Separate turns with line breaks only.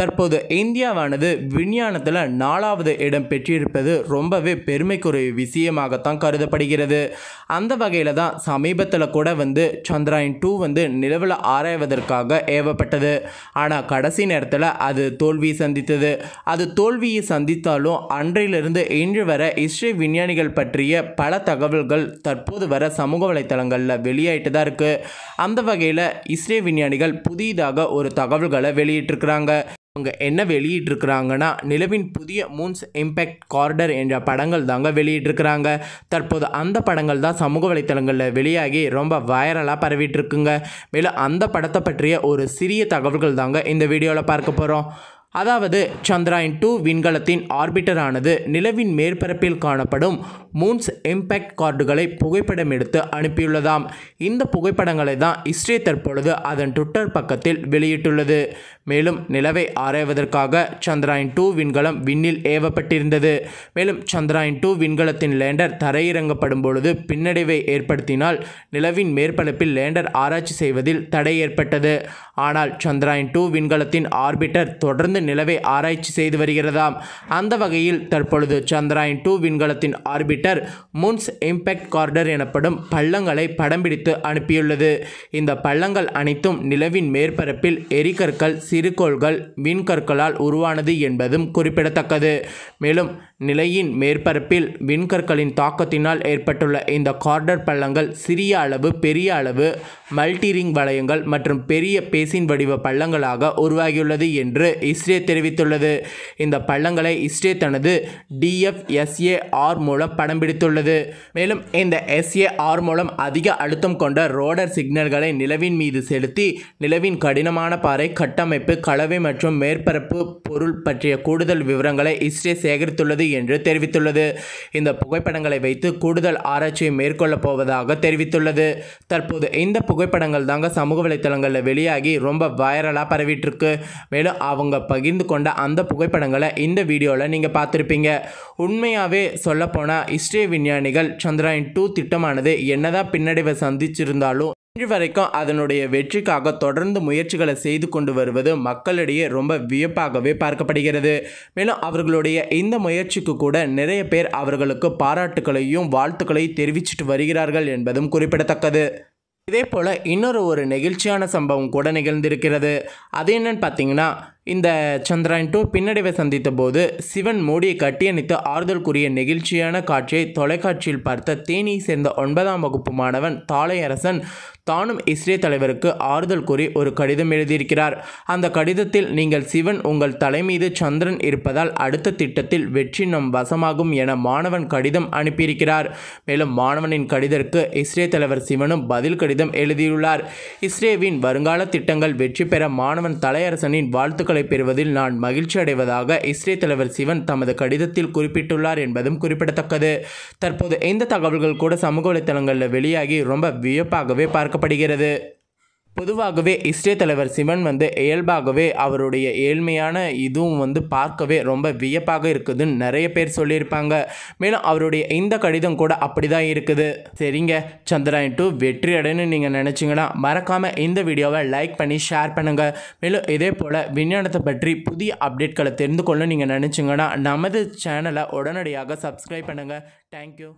தற்போது இந்தியாவானது விஞ்ஞானத்தில் நாலாவது இடம் பெற்றிருப்பது ரொம்பவே பெருமைக்குரிய விஷயமாகத்தான் கருதப்படுகிறது அந்த வகையில் தான் சமீபத்தில் கூட வந்து சந்திராயன் டூ வந்து நிலவில் ஆராய்வதற்காக ஏவப்பட்டது ஆனால் கடைசி நேரத்தில் அது தோல்வியை சந்தித்தது அது தோல்வியை சந்தித்தாலும் அன்றையிலிருந்து இன்று வர இஸ்ரே விஞ்ஞானிகள் பற்றிய பல தகவல்கள் தற்போது வர சமூக வலைத்தளங்களில் வெளியாயிட்டு தான் இருக்குது அந்த வகையில் இஸ்ரே விஞ்ஞானிகள் புதிதாக ஒரு தகவல்களை வெளியிட்டிருக்கிறாங்க அவங்க என்ன வெளியிட்டிருக்கிறாங்கன்னா நிலவின் புதிய மூன்ஸ் இம்பேக்ட் கார்டர் என்ற படங்கள் தாங்க வெளியிட்டிருக்கிறாங்க தற்போது அந்த படங்கள் தான் சமூக வலைத்தளங்களில் வெளியாகி ரொம்ப வைரலாக பரவிட்டுருக்குங்க மேலும் அந்த படத்தை பற்றிய ஒரு சிறிய தகவல்கள் தாங்க இந்த வீடியோவில் பார்க்க போகிறோம் அதாவது சந்திராயன் டூ விண்கலத்தின் ஆர்பிட்டரானது நிலவின் மேற்பரப்பில் காணப்படும் மூன்ஸ் இம்பேக்ட் கார்டுகளை புகைப்படம் எடுத்து அனுப்பியுள்ளதாம் இந்த புகைப்படங்களை தான் இஸ்ரே தற்பொழுது அதன் ட்விட்டர் பக்கத்தில் வெளியிட்டுள்ளது மேலும் நிலவை ஆராய்வதற்காக சந்திராயன் டூ விண்கலம் விண்ணில் ஏவப்பட்டிருந்தது மேலும் சந்திராயன் டூ விண்கலத்தின் லேண்டர் தரையிறங்கப்படும் பொழுது பின்னடைவை ஏற்படுத்தினால் நிலவின் மேற்பரப்பில் லேண்டர் ஆராய்ச்சி செய்வதில் தடை ஏற்பட்டது ஆனால் சந்திராயன் டூ விண்கலத்தின் ஆர்பிட்டர் தொடர்ந்து நிலவை ஆராய்ச்சி செய்து வருகிறதாம் அந்த வகையில் தற்பொழுது சந்திராயன் டூ விண்கலத்தின் orbiter meter moons impact crater எனப்படும் பள்ளங்களை படம் பிடித்து அனுப்பியுள்ளது இந்த பள்ளங்கள் அனைத்தும் நிலவின் மேற்பரப்பில் எரிகற்கள் சிறுகோள்கள் விண்கற்களால் உருவானது என்பதும் குறிப்பிடத்தக்கது மேலும் நிலையின் மேற்பரப்பில் விண்கற்களின் தாக்கத்தினால் ஏற்பட்டுள்ள இந்த கார்டர் பள்ளங்கள் சிறிய அளவு பெரிய அளவு மல்டிரிங் வளையங்கள் மற்றும் பெரிய பேசின் வடிவ பள்ளங்களாக உருவாகியுள்ளது என்று இஸ்ரே தெரிவித்துள்ளது இந்த பள்ளங்களை இஸ்ரே தனது டிஎஃப்எஸ்ஏஆர் மூலம் படம் படம் பிடித்துள்ளது மேலும் இந்த எஸ்ஏ ஆர் மூலம் அதிக அழுத்தம் கொண்ட ரோடர் சிக்னல்களை நிலவின் மீது செலுத்தி நிலவின் கடினமான பாறை கட்டமைப்பு கலவை மற்றும் மேற்பரப்பு பொருள் பற்றிய கூடுதல் விவரங்களை இஸ்ரே சேகரித்துள்ளது என்று தெரிவித்துள்ளது இந்த புகைப்படங்களை வைத்து கூடுதல் ஆராய்ச்சியை மேற்கொள்ளப் போவதாக தெரிவித்துள்ளது தற்போது இந்த புகைப்படங்கள் தாங்க சமூக வலைத்தளங்களில் வெளியாகி ரொம்ப வைரலாக பரவிட்டுருக்கு மேலும் அவங்க பகிர்ந்து கொண்ட அந்த புகைப்படங்களை இந்த வீடியோவில் நீங்கள் பார்த்துருப்பீங்க உண்மையாகவே சொல்லப்போனால் இஸ்ரே விஞ்ஞானிகள் சந்திராயன் டூ திட்டமானது என்னதான் பின்னடைவை சந்திச்சிருந்தாலும் இன்று வரைக்கும் அதனுடைய வெற்றிக்காக தொடர்ந்து முயற்சிகளை செய்து கொண்டு வருவது மக்களிடையே ரொம்ப வியப்பாகவே பார்க்கப்படுகிறது மேலும் அவர்களுடைய இந்த முயற்சிக்கு கூட நிறைய பேர் அவர்களுக்கு பாராட்டுகளையும் வாழ்த்துக்களையும் தெரிவிச்சிட்டு வருகிறார்கள் என்பதும் குறிப்பிடத்தக்கது இதே போல் இன்னொரு ஒரு நெகிழ்ச்சியான சம்பவம் கூட நிகழ்ந்திருக்கிறது அது என்னன்னு பார்த்தீங்கன்னா இந்த சந்திராயன் டூ பின்னடைவை சந்தித்த போது சிவன் மோடியை கட்டியணித்து ஆறுதல்குரிய நெகிழ்ச்சியான காட்சியை தொலைக்காட்சியில் பார்த்த தேனியை சேர்ந்த ஒன்பதாம் வகுப்பு மாணவன் தாளையரசன் தானும் இஸ்ரே தலைவருக்கு ஆறுதல் கூறி ஒரு கடிதம் எழுதியிருக்கிறார் அந்த கடிதத்தில் நீங்கள் சிவன் உங்கள் தலைமீது சந்திரன் இருப்பதால் அடுத்த திட்டத்தில் வெற்றி நம் வசமாகும் என மாணவன் கடிதம் அனுப்பியிருக்கிறார் மேலும் மாணவனின் கடிதற்கு இஸ்ரே தலைவர் சிவனும் பதில் கடிதம் எழுதியுள்ளார் இஸ்ரேவின் வருங்கால திட்டங்கள் வெற்றி பெற மாணவன் தலையரசனின் வாழ்த்துக்களை பெறுவதில் நான் மகிழ்ச்சி அடைவதாக இஸ்ரே தலைவர் சிவன் தமது கடிதத்தில் குறிப்பிட்டுள்ளார் என்பதும் குறிப்பிடத்தக்கது தற்போது இந்த தகவல்கள் கூட சமூக வலைத்தளங்களில் வெளியாகி ரொம்ப வியப்பாகவே பார்க்க பார்க்கப்படுகிறது பொதுவாகவே இஸ்ரே தலைவர் சிவன் வந்து இயல்பாகவே அவருடைய ஏழ்மையான இதுவும் வந்து பார்க்கவே ரொம்ப வியப்பாக இருக்குதுன்னு நிறைய பேர் சொல்லியிருப்பாங்க மேலும் அவருடைய இந்த கடிதம் கூட அப்படி தான் இருக்குது சரிங்க சந்திராயன் டூ வெற்றி அடைன்னு நீங்கள் நினச்சிங்கன்னா மறக்காமல் இந்த வீடியோவை லைக் பண்ணி ஷேர் பண்ணுங்கள் மேலும் இதே போல் விஞ்ஞானத்தை பற்றி புதிய அப்டேட்களை தெரிந்து கொள்ள நீங்கள் நினச்சிங்கன்னா நமது சேனலை உடனடியாக சப்ஸ்கிரைப் பண்ணுங்கள் தேங்க்யூ